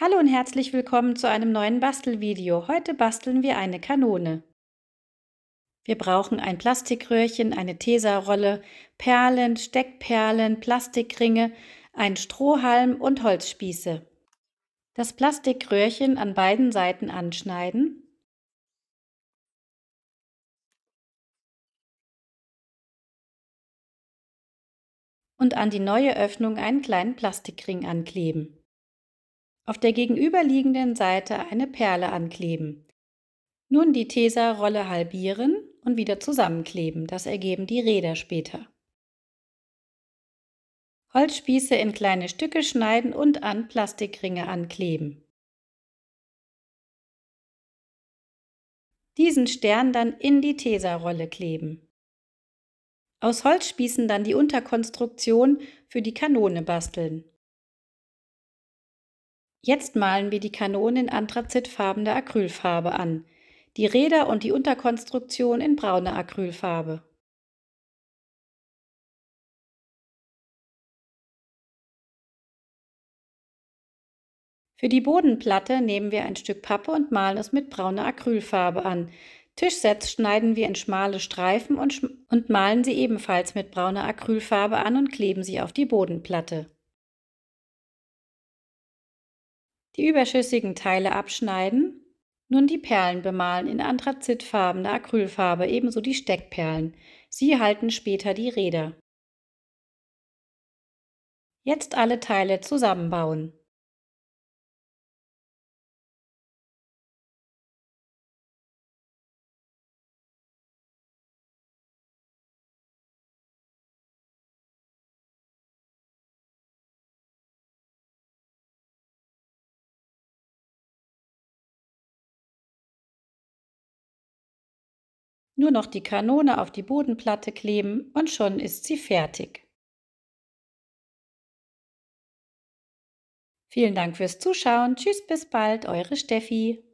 Hallo und herzlich willkommen zu einem neuen Bastelvideo. Heute basteln wir eine Kanone. Wir brauchen ein Plastikröhrchen, eine Tesarolle, Perlen, Steckperlen, Plastikringe, einen Strohhalm und Holzspieße. Das Plastikröhrchen an beiden Seiten anschneiden. Und an die neue Öffnung einen kleinen Plastikring ankleben auf der gegenüberliegenden Seite eine Perle ankleben. Nun die Tesa-Rolle halbieren und wieder zusammenkleben, das ergeben die Räder später. Holzspieße in kleine Stücke schneiden und an Plastikringe ankleben. Diesen Stern dann in die Tesa-Rolle kleben. Aus Holzspießen dann die Unterkonstruktion für die Kanone basteln. Jetzt malen wir die Kanonen in anthrazitfarbener Acrylfarbe an, die Räder und die Unterkonstruktion in brauner Acrylfarbe. Für die Bodenplatte nehmen wir ein Stück Pappe und malen es mit brauner Acrylfarbe an. Tischsets schneiden wir in schmale Streifen und, und malen sie ebenfalls mit brauner Acrylfarbe an und kleben sie auf die Bodenplatte. die überschüssigen Teile abschneiden, nun die Perlen bemalen in anthrazitfarbener Acrylfarbe, ebenso die Steckperlen. Sie halten später die Räder. Jetzt alle Teile zusammenbauen. Nur noch die Kanone auf die Bodenplatte kleben und schon ist sie fertig. Vielen Dank fürs Zuschauen. Tschüss, bis bald, eure Steffi.